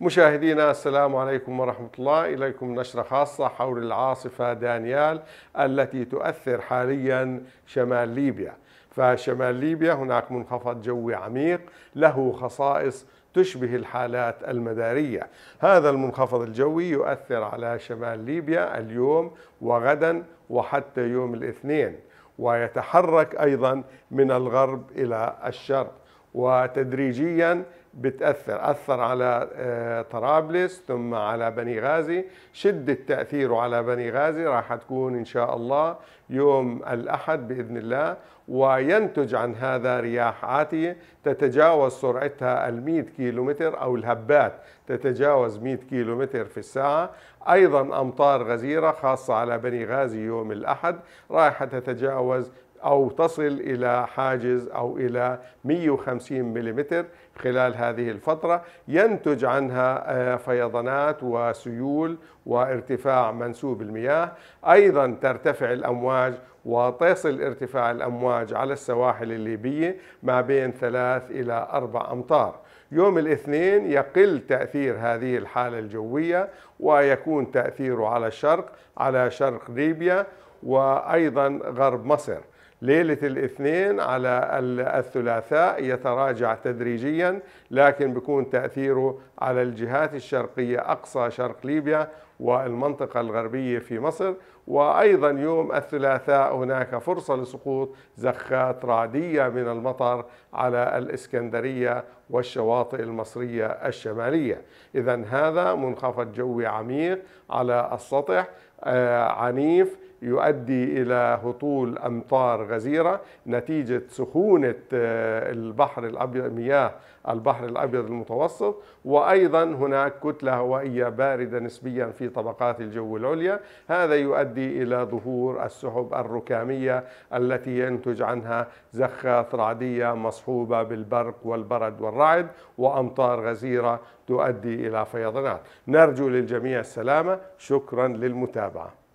مشاهدينا السلام عليكم ورحمة الله إليكم نشرة خاصة حول العاصفة دانيال التي تؤثر حاليا شمال ليبيا فشمال ليبيا هناك منخفض جوي عميق له خصائص تشبه الحالات المدارية هذا المنخفض الجوي يؤثر على شمال ليبيا اليوم وغدا وحتى يوم الاثنين ويتحرك أيضا من الغرب إلى الشرق وتدريجيا بتأثر أثر على آه، طرابلس ثم على بني غازي شدة تأثيره على بني غازي راح تكون إن شاء الله يوم الأحد بإذن الله وينتج عن هذا رياح عاتية تتجاوز سرعتها المئة كيلومتر أو الهبات تتجاوز 100 كيلومتر في الساعة أيضا أمطار غزيرة خاصة على بني غازي يوم الأحد رايحة تتجاوز أو تصل إلى حاجز أو إلى 150 ملم خلال هذه الفترة ينتج عنها آه، فيضانات وسيول وارتفاع منسوب المياه أيضا ترتفع الأمواج وتصل ارتفاع الأمواج على السواحل الليبية ما بين ثلاث إلى أربع أمتار يوم الاثنين يقل تأثير هذه الحالة الجوية ويكون تأثيره على الشرق على شرق ليبيا وأيضا غرب مصر ليلة الاثنين على الثلاثاء يتراجع تدريجيا لكن بيكون تأثيره على الجهات الشرقية أقصى شرق ليبيا والمنطقة الغربية في مصر وأيضا يوم الثلاثاء هناك فرصة لسقوط زخات رعدية من المطر على الإسكندرية والشواطئ المصرية الشمالية إذا هذا منخفض جوي عميق على السطح آه، عنيف يؤدي إلى هطول أمطار غزيرة نتيجة سخونة آه، البحر الأبيض مياه البحر الأبيض المتوسط وأيضا هناك كتلة هوائية باردة نسبيا في طبقات الجو العليا هذا يؤدي إلى ظهور السحب الركامية التي ينتج عنها زخات رعدية مصحوبة بالبرق والبرد والرعد وأمطار غزيرة تؤدي إلى فيضانات نرجو للجميع السلامة شكرا للمتابعة